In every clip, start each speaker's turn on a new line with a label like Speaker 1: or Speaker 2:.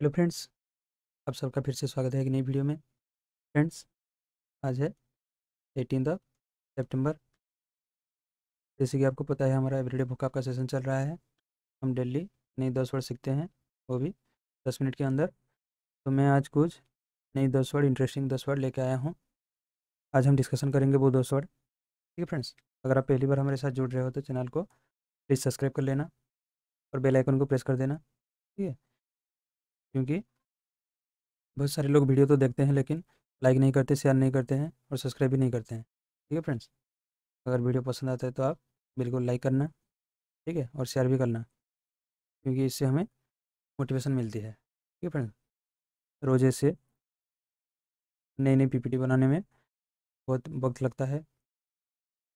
Speaker 1: Hello friends आप सबका फिर से स्वागत है एक नई वीडियो में फ्रेंड्स आज है एटीन ऑफ सेप्टेम्बर
Speaker 2: जैसे कि आपको पता है हमारा एवरीडे बुक का सेशन चल रहा है हम डेली नई दस वर्ड सीखते हैं वो भी दस मिनट के अंदर तो मैं आज कुछ नई दस वर्ड इंटरेस्टिंग दस वर्ड लेके आया हूँ आज हम डिस्कशन करेंगे वो दस वर्ड ठीक है फ्रेंड्स अगर आप पहली बार हमारे साथ जुड़ रहे हो तो चैनल को प्लीज़ सब्सक्राइब कर लेना और बेलाइकन को प्रेस कर देना
Speaker 1: ठीक है
Speaker 2: क्योंकि बहुत सारे लोग वीडियो तो देखते हैं लेकिन लाइक नहीं करते शेयर नहीं करते हैं और सब्सक्राइब भी नहीं करते हैं ठीक है फ्रेंड्स अगर वीडियो पसंद आता है तो
Speaker 1: आप बिल्कुल लाइक करना ठीक है और शेयर भी करना क्योंकि इससे हमें मोटिवेशन मिलती है ठीक है फ्रेंड्स रोज़ ऐसे नई नई पीपीटी बनाने में बहुत वक्त लगता है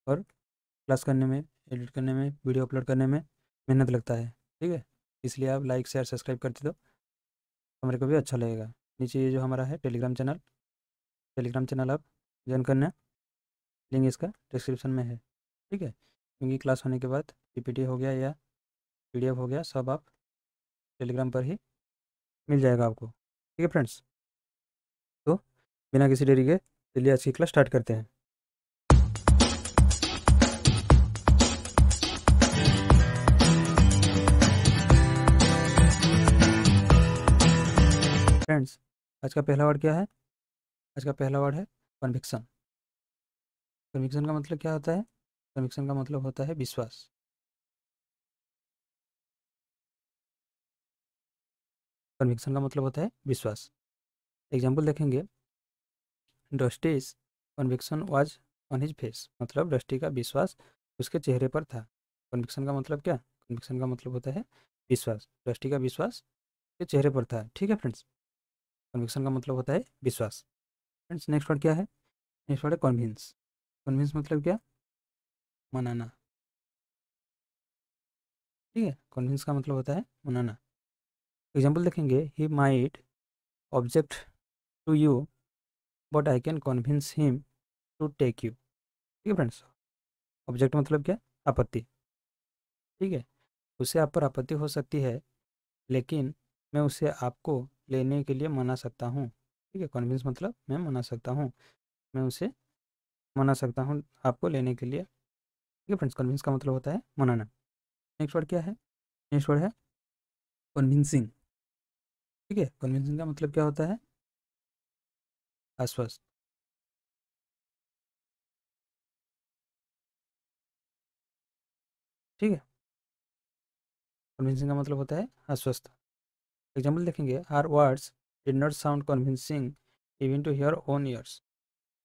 Speaker 1: और क्लास
Speaker 2: करने में एडिट करने में वीडियो अपलोड करने में मेहनत लगता है ठीक है इसलिए आप लाइक शेयर सब्सक्राइब करते दो हमारे तो को भी अच्छा लगेगा नीचे ये जो हमारा है टेलीग्राम चैनल टेलीग्राम चैनल आप ज्वाइन करना लिंक इसका डिस्क्रिप्शन में है ठीक है क्योंकि क्लास होने के बाद पी हो गया या पी हो गया सब आप टेलीग्राम पर ही
Speaker 1: मिल जाएगा आपको ठीक है फ्रेंड्स
Speaker 2: तो बिना किसी देरी के चलिए आज की क्लास स्टार्ट करते हैं आज का पहला वर्ड क्या है आज
Speaker 1: का पहला वर्ड है कन्विक्सन कन्विक्सन का मतलब क्या होता है कन्विक्सन का मतलब होता है विश्वास कन्विक्सन का मतलब होता है विश्वास एग्जाम्पल देखेंगे
Speaker 2: Dusty's conviction was on his face मतलब डस्टी का विश्वास उसके चेहरे पर था कन्विक्सन का मतलब क्या कन्विक्सन का मतलब होता है विश्वास डस्टी का विश्वास के चेहरे पर था ठीक है फ्रेंड्स कन्विक्सन का मतलब होता है विश्वास
Speaker 1: फ्रेंड्स नेक्स्ट वर्ड क्या है नेक्स्ट वर्ड है कॉन्विंस कॉन्विंस मतलब क्या मनाना ठीक है कॉन्विंस का मतलब होता है मनाना एग्जाम्पल देखेंगे he might object to you
Speaker 2: but I can convince him to take you ठीक है फ्रेंड्स ऑब्जेक्ट मतलब क्या आपत्ति ठीक है उसे आप पर आपत्ति हो सकती है लेकिन मैं उसे आपको लेने के लिए मना सकता हूँ ठीक है कन्विंस मतलब मैं मना सकता हूँ मैं उसे मना सकता हूँ आपको लेने के लिए ठीक है
Speaker 1: फ्रेंड्स कन्विंस का मतलब होता है मनाना नेक्स्ट वर्ड क्या है नेक्स्ट वर्ड है कन्विंसिंग ठीक है कन्विंसिंग का मतलब क्या होता है आश्वस्त ठीक है कन्विंसिंग का मतलब होता है आश्वस्त
Speaker 2: एग्जाम्पल देखेंगे our words did not sound convincing even to her own ears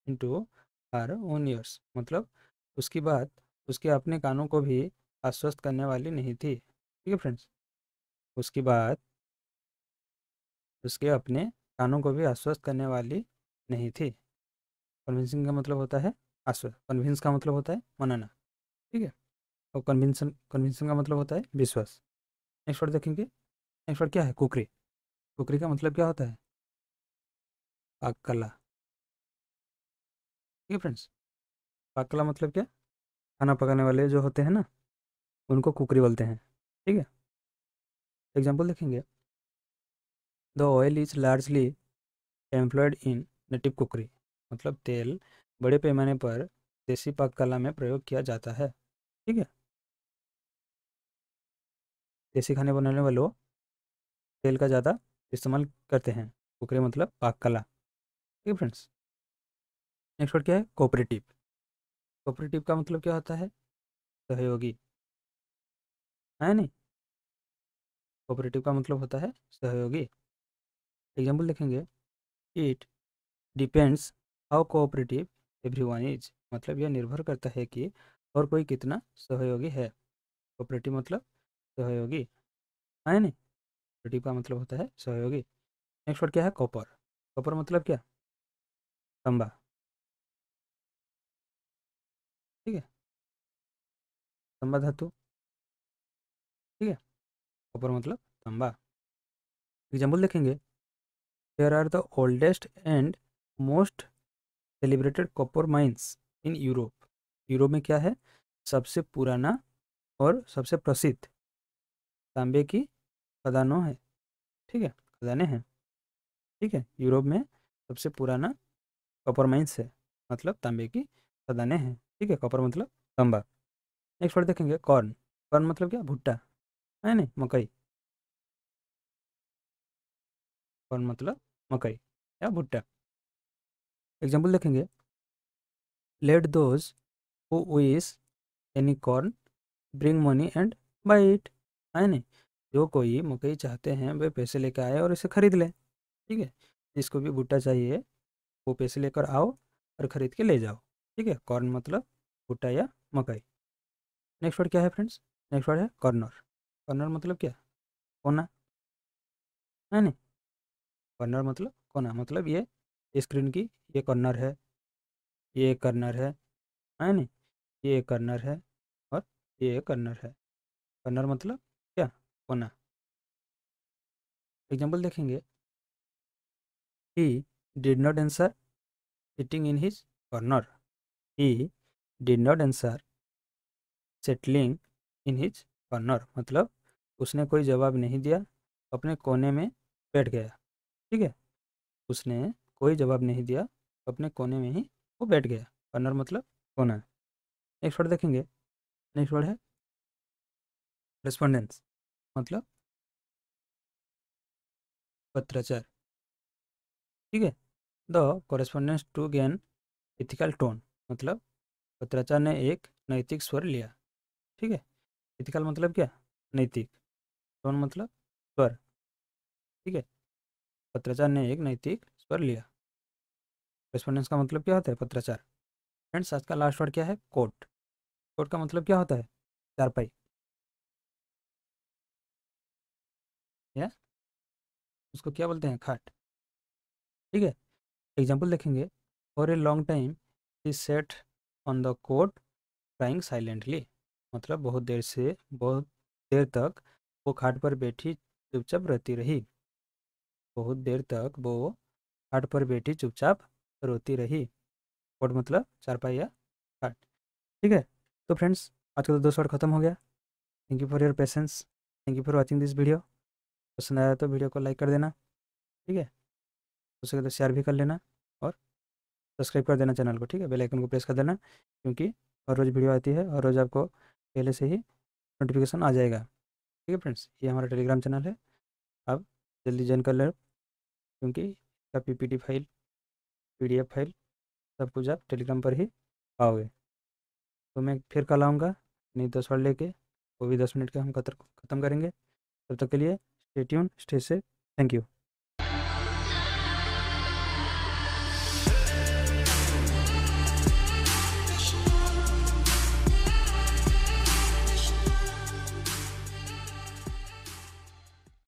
Speaker 2: in to our own ears मतलब उसकी बात उसके अपने कानों को भी आश्वस्त करने वाली नहीं थी ठीक है फ्रेंड्स उसकी बात उसके अपने कानों को भी आश्वस्त करने वाली नहीं थी कन्विंसिंग का मतलब होता है आश्वस्त कन्विंस का मतलब होता है मनाना ठीक है और कन्विंसन कन्विंसन का मतलब होता है विश्वास नेक्स्ट वर्ड देखेंगे
Speaker 1: एक्सपर्ट क्या है कुकरी कुकरी का मतलब क्या होता है पाकला ठीक है फ्रेंड्स पाकला मतलब क्या खाना पकाने वाले जो होते हैं ना उनको कुकरी बोलते हैं ठीक है एग्जाम्पल देखेंगे
Speaker 2: the oil is largely employed in native cookery मतलब तेल बड़े पैमाने पर देसी पाक कला में प्रयोग किया जाता है
Speaker 1: ठीक है देसी खाने बनाने वालों तेल का ज़्यादा इस्तेमाल करते हैं कुकरे मतलब पाक कला ठीक है फ्रेंड्स नेक्स्ट वर्ड क्या है कोऑपरेटिव कोऑपरेटिव का मतलब क्या होता है सहयोगी है नहीं कोऑपरेटिव का मतलब होता है सहयोगी एग्जाम्पल देखेंगे it depends
Speaker 2: how cooperative everyone is मतलब यह निर्भर करता है कि और कोई कितना सहयोगी है कोऑपरेटिव मतलब सहयोगी है नहीं
Speaker 1: कोऑपरेटिव का मतलब होता है सहयोगी नेक्स्ट वर्ड क्या है कॉपर कॉपर मतलब क्या तंबा ठीक है तंबा धातु ठीक है कॉपर मतलब तंबा एग्जाम्पल देखेंगे there are the oldest and most
Speaker 2: celebrated copper mines in Europe Europe में क्या है सबसे पुराना और सबसे प्रसिद्ध तांबे की खदानों है ठीक है खजाने हैं ठीक है यूरोप में सबसे पुराना कॉपर माइंस है मतलब तांबे की खदाने हैं ठीक है कॉपर मतलब तांबा
Speaker 1: नेक्स्ट वर्ड देखेंगे कॉर्न कॉर्न मतलब क्या भुट्टा है नहीं मकई कॉर्न मतलब मकई या भुट्टा एग्जाम्पल देखेंगे let those who any
Speaker 2: corn bring money and buy it है नहीं जो कोई मकई चाहते हैं वे पैसे लेकर आए और इसे खरीद लें ठीक है जिसको भी भुट्टा चाहिए वो पैसे लेकर आओ और ख़रीद के ले जाओ ठीक है कॉर्न मतलब भुट्टा या मकई नेक्स्ट वर्ड क्या है फ्रेंड्स नेक्स्ट वर्ड है कॉर्नर कॉर्नर मतलब क्या कोना है नहीं कॉर्नर मतलब कोना मतलब ये स्क्रीन की ये कॉर्नर है ये एक कर्नर है है नहीं ये एक कर्नर है
Speaker 1: और ये एक कॉर्नर है कर्नर मतलब क्या कोना एग्जाम्पल देखेंगे he did not answer sitting in his corner he did not answer
Speaker 2: settling in his corner मतलब उसने कोई जवाब नहीं दिया अपने कोने में बैठ गया ठीक है उसने कोई जवाब नहीं दिया
Speaker 1: अपने कोने में ही वो बैठ गया कॉर्नर मतलब कोना नेक्स्ट वर्ड देखेंगे नेक्स्ट वर्ड है रेस्पोंडेंस मतलब पत्राचार ठीक है the correspondence
Speaker 2: to gain ethical tone मतलब पत्राचार ने एक नैतिक स्वर लिया
Speaker 1: ठीक है इथिकल मतलब क्या नैतिक टोन मतलब स्वर ठीक है पत्राचार ने एक नैतिक स्वर लिया कॉरेस्पॉन्डेंस का मतलब क्या होता है पत्राचार फ्रेंड्स आज का लास्ट वर्ड क्या है कोर्ट कोर्ट का मतलब क्या होता है चारपाई या उसको क्या बोलते हैं खाट ठीक है एग्जाम्पल देखेंगे
Speaker 2: for a long time he sat on the cot crying silently मतलब बहुत देर से बहुत देर तक वो खाट पर बैठी चुपचाप रहती रही बहुत देर तक वो खाट पर बैठी चुपचाप रोती रही कोट मतलब चारपाई या खाट ठीक है तो फ्रेंड्स आज का तो दो शॉर्ट खत्म हो गया thank you for your patience thank you for watching this video पसंद आया तो वीडियो को लाइक कर देना ठीक है हो सके तो शेयर भी कर लेना और सब्सक्राइब कर देना चैनल को ठीक है बेल आइकन को प्रेस कर देना क्योंकि हर रोज़ वीडियो आती है हर रोज़ आपको पहले से ही नोटिफिकेशन आ जाएगा ठीक है फ्रेंड्स ये हमारा टेलीग्राम चैनल है आप जल्दी ज्वाइन कर ले क्योंकि इसका टी फाइल एफ फाइल सब कुछ आप टेलीग्राम पर ही पाओगे तो मैं फिर कल आऊँगा नहीं दस तो वर्ड लेके वो भी दस मिनट के हम खत्म करेंगे तब तक के लिए Stay tuned, stay safe. Thank you.